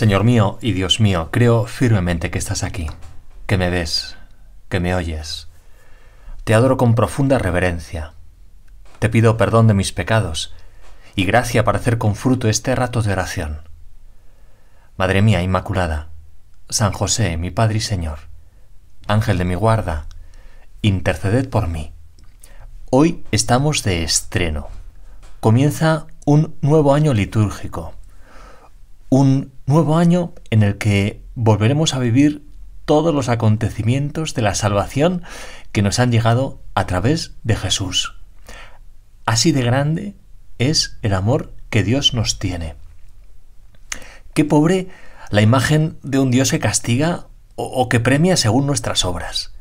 Señor mío y Dios mío, creo firmemente que estás aquí, que me ves, que me oyes. Te adoro con profunda reverencia. Te pido perdón de mis pecados y gracia para hacer con fruto este rato de oración. Madre mía Inmaculada, San José, mi Padre y Señor, Ángel de mi guarda, interceded por mí. Hoy estamos de estreno. Comienza un nuevo año litúrgico, un nuevo año en el que volveremos a vivir todos los acontecimientos de la salvación que nos han llegado a través de Jesús. Así de grande es el amor que Dios nos tiene. Qué pobre la imagen de un Dios que castiga o, que premia según nuestras obras.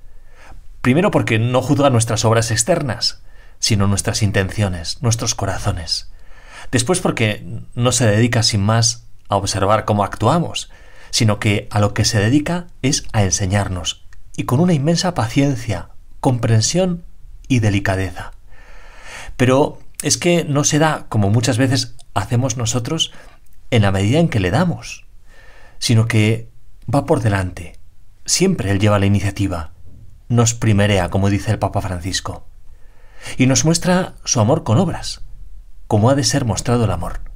Primero porque no juzga nuestras obras externas, sino nuestras intenciones, nuestros corazones. Después porque no se dedica sin más a observar cómo actuamos, sino que a lo que se dedica es a enseñarnos, y con una inmensa paciencia, comprensión y delicadeza. Pero es que no se da, como muchas veces hacemos nosotros, en la medida en que le damos, sino que va por delante. Siempre Él lleva la iniciativa, nos primerea, como dice el Papa Francisco, y nos muestra su amor con obras, como ha de ser mostrado el amor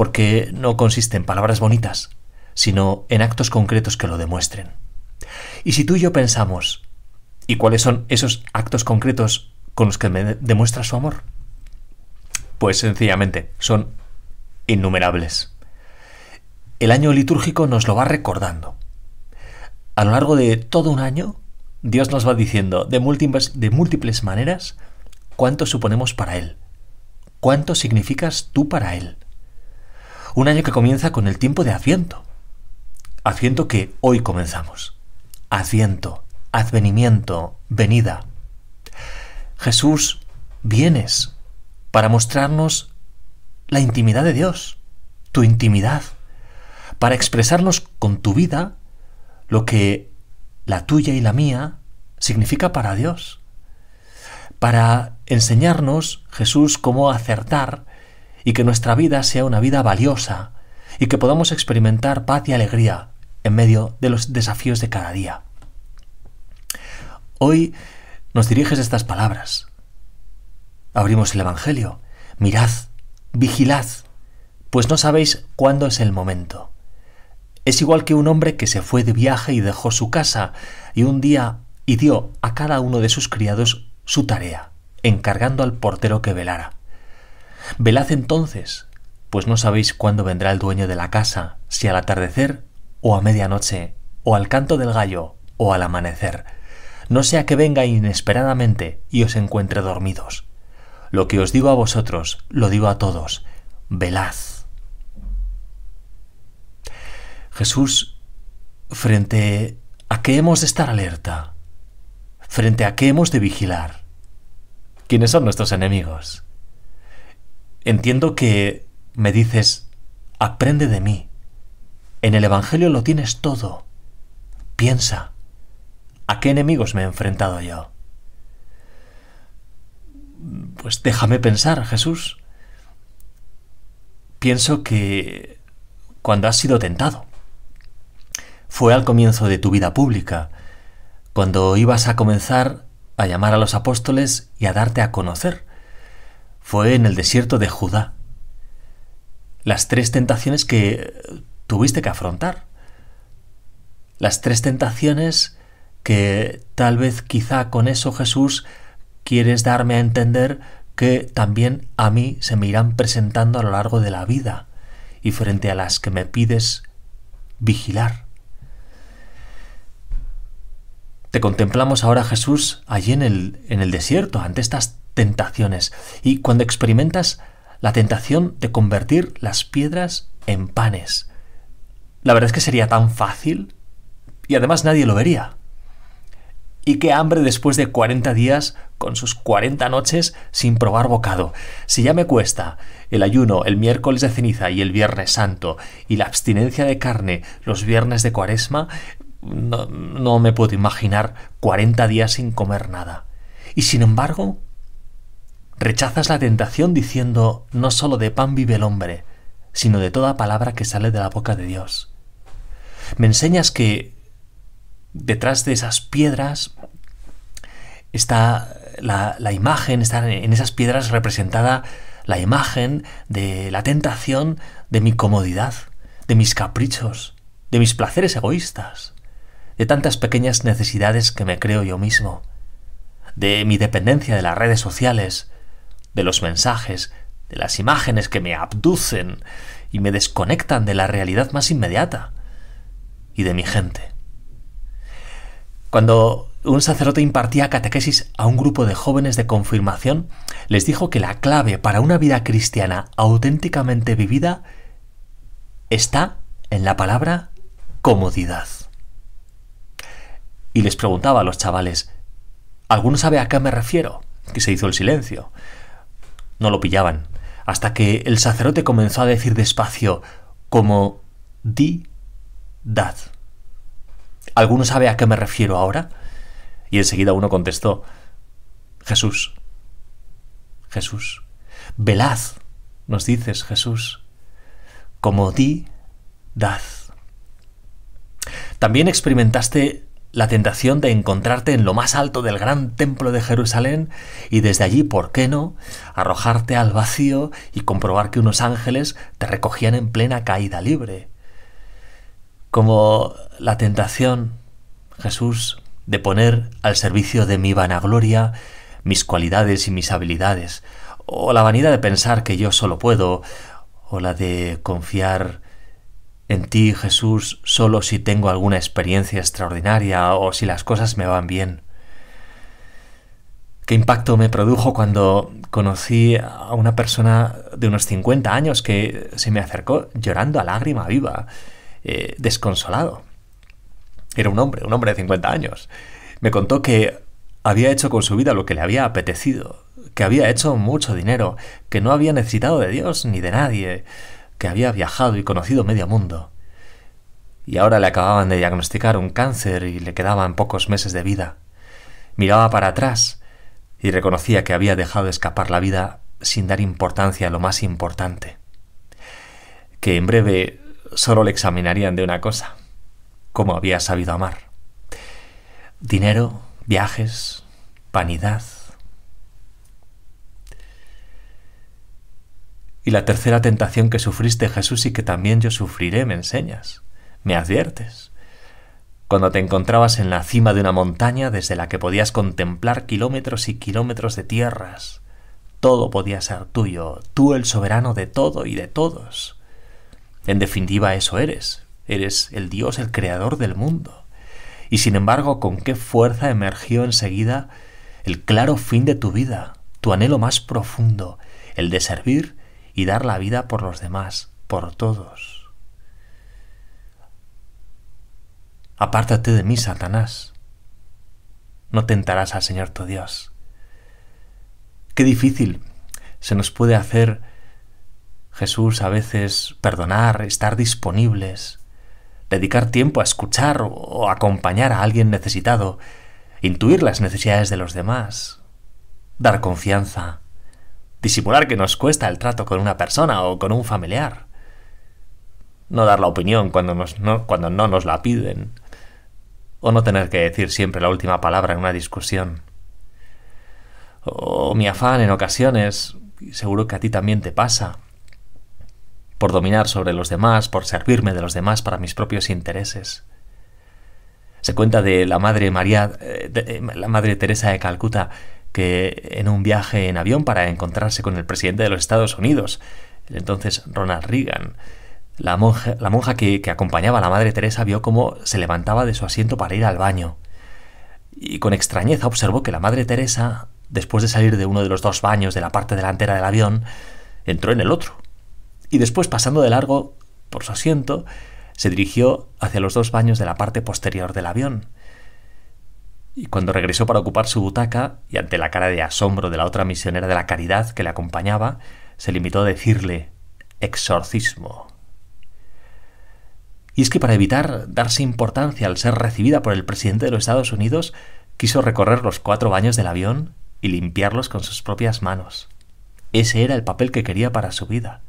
porque no consiste en palabras bonitas, sino en actos concretos que lo demuestren. Y si tú y yo pensamos, ¿y cuáles son esos actos concretos con los que me demuestra su amor? Pues sencillamente, son innumerables. El año litúrgico nos lo va recordando. A lo largo de todo un año, Dios nos va diciendo de múltiples maneras cuánto suponemos para Él, cuánto significas tú para Él un año que comienza con el tiempo de asiento. Asiento que hoy comenzamos. Asiento, advenimiento, venida. Jesús, vienes para mostrarnos la intimidad de Dios, tu intimidad, para expresarnos con tu vida lo que la tuya y la mía significa para Dios, para enseñarnos, Jesús, cómo acertar y que nuestra vida sea una vida valiosa y que podamos experimentar paz y alegría en medio de los desafíos de cada día. Hoy nos diriges estas palabras. Abrimos el Evangelio. Mirad, vigilad, pues no sabéis cuándo es el momento. Es igual que un hombre que se fue de viaje y dejó su casa, y un día y dio a cada uno de sus criados su tarea, encargando al portero que velara. Velad entonces, pues no sabéis cuándo vendrá el dueño de la casa, si al atardecer, o a medianoche, o al canto del gallo, o al amanecer. No sea que venga inesperadamente y os encuentre dormidos. Lo que os digo a vosotros, lo digo a todos. Velad. Jesús, frente a qué hemos de estar alerta, frente a qué hemos de vigilar. ¿Quiénes son nuestros enemigos? Entiendo que me dices, aprende de mí. En el Evangelio lo tienes todo. Piensa, ¿a qué enemigos me he enfrentado yo? Pues déjame pensar, Jesús. Pienso que cuando has sido tentado. Fue al comienzo de tu vida pública, cuando ibas a comenzar a llamar a los apóstoles y a darte a conocer fue en el desierto de Judá. Las tres tentaciones que eh, tuviste que afrontar. Las tres tentaciones que tal vez quizá con eso Jesús quieres darme a entender que también a mí se me irán presentando a lo largo de la vida y frente a las que me pides vigilar. Te contemplamos ahora Jesús allí en el, en el desierto, ante estas tentaciones. Y cuando experimentas la tentación de convertir las piedras en panes, la verdad es que sería tan fácil y además nadie lo vería. Y qué hambre después de 40 días con sus 40 noches sin probar bocado. Si ya me cuesta el ayuno el miércoles de ceniza y el viernes santo y la abstinencia de carne los viernes de cuaresma, no, no me puedo imaginar 40 días sin comer nada. Y sin embargo, Rechazas la tentación diciendo, no solo de pan vive el hombre, sino de toda palabra que sale de la boca de Dios. Me enseñas que detrás de esas piedras está la, la imagen, está en esas piedras representada la imagen de la tentación de mi comodidad, de mis caprichos, de mis placeres egoístas, de tantas pequeñas necesidades que me creo yo mismo, de mi dependencia de las redes sociales, de los mensajes, de las imágenes que me abducen y me desconectan de la realidad más inmediata y de mi gente. Cuando un sacerdote impartía catequesis a un grupo de jóvenes de confirmación, les dijo que la clave para una vida cristiana auténticamente vivida está en la palabra comodidad. Y les preguntaba a los chavales, ¿alguno sabe a qué me refiero? Que se hizo el silencio. No lo pillaban. Hasta que el sacerdote comenzó a decir despacio como di dad. ¿Alguno sabe a qué me refiero ahora? Y enseguida uno contestó Jesús. Jesús. velaz nos dices Jesús, como di dad. También experimentaste la tentación de encontrarte en lo más alto del gran templo de Jerusalén y desde allí, ¿por qué no?, arrojarte al vacío y comprobar que unos ángeles te recogían en plena caída libre. Como la tentación, Jesús, de poner al servicio de mi vanagloria mis cualidades y mis habilidades, o la vanidad de pensar que yo solo puedo, o la de confiar en ti, Jesús, solo si tengo alguna experiencia extraordinaria o si las cosas me van bien. Qué impacto me produjo cuando conocí a una persona de unos 50 años que se me acercó llorando a lágrima viva, eh, desconsolado. Era un hombre, un hombre de 50 años. Me contó que había hecho con su vida lo que le había apetecido, que había hecho mucho dinero, que no había necesitado de Dios ni de nadie, que había viajado y conocido medio mundo, y ahora le acababan de diagnosticar un cáncer y le quedaban pocos meses de vida. Miraba para atrás y reconocía que había dejado escapar la vida sin dar importancia a lo más importante, que en breve solo le examinarían de una cosa, cómo había sabido amar. Dinero, viajes, vanidad, Y la tercera tentación que sufriste Jesús y que también yo sufriré, me enseñas, me adviertes. Cuando te encontrabas en la cima de una montaña desde la que podías contemplar kilómetros y kilómetros de tierras, todo podía ser tuyo, tú el soberano de todo y de todos. En definitiva, eso eres, eres el Dios, el creador del mundo. Y sin embargo, con qué fuerza emergió enseguida el claro fin de tu vida, tu anhelo más profundo, el de servir y dar la vida por los demás, por todos. Apártate de mí, Satanás. No tentarás al Señor tu Dios. Qué difícil se nos puede hacer, Jesús, a veces perdonar, estar disponibles, dedicar tiempo a escuchar o acompañar a alguien necesitado, intuir las necesidades de los demás, dar confianza, disimular que nos cuesta el trato con una persona o con un familiar, no dar la opinión cuando, no, cuando no nos la piden, o no tener que decir siempre la última palabra en una discusión. O mi afán en ocasiones, seguro que a ti también te pasa, por dominar sobre los demás, por servirme de los demás para mis propios intereses. Se cuenta de la madre María, eh, de eh, la madre Teresa de Calcuta, que en un viaje en avión para encontrarse con el presidente de los Estados Unidos, el entonces Ronald Reagan. La monja, que, acompañaba a la Madre Teresa vio cómo se levantaba de su asiento para ir al baño. Y con extrañeza observó que la Madre Teresa, después de salir de uno de los dos baños de la parte delantera del avión, entró en el otro. Y después, pasando de largo por su asiento, se dirigió hacia los dos baños de la parte posterior del avión. Y cuando regresó para ocupar su butaca, y ante la cara de asombro de la otra misionera de la caridad que le acompañaba, se limitó a decirle exorcismo. Y es que para evitar darse importancia al ser recibida por el presidente de los Estados Unidos, quiso recorrer los cuatro baños del avión y limpiarlos con sus propias manos. Ese era el papel que quería para su vida.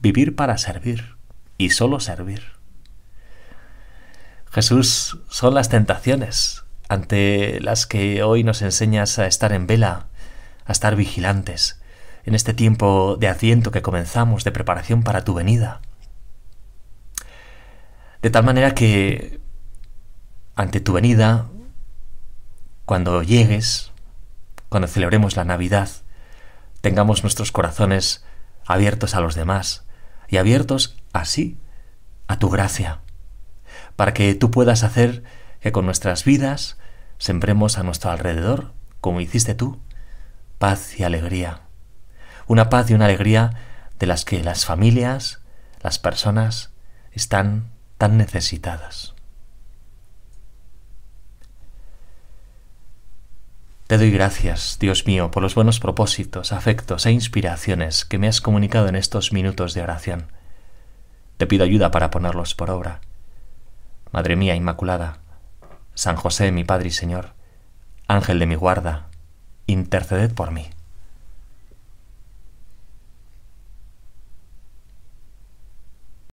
Vivir para servir y solo servir. Jesús, son las tentaciones, ante las que hoy nos enseñas a estar en vela, a estar vigilantes, en este tiempo de asiento que comenzamos de preparación para tu venida. De tal manera que ante tu venida, cuando llegues, cuando celebremos la Navidad, tengamos nuestros corazones abiertos a los demás y abiertos así a tu gracia, para que tú puedas hacer que con nuestras vidas sembremos a nuestro alrededor, como hiciste tú, paz y alegría. Una paz y una alegría de las que las familias, las personas, están tan necesitadas. Te doy gracias, Dios mío, por los buenos propósitos, afectos e inspiraciones que me has comunicado en estos minutos de oración. Te pido ayuda para ponerlos por obra. Madre mía Inmaculada, San José, mi Padre y Señor, Ángel de mi guarda, interceded por mí.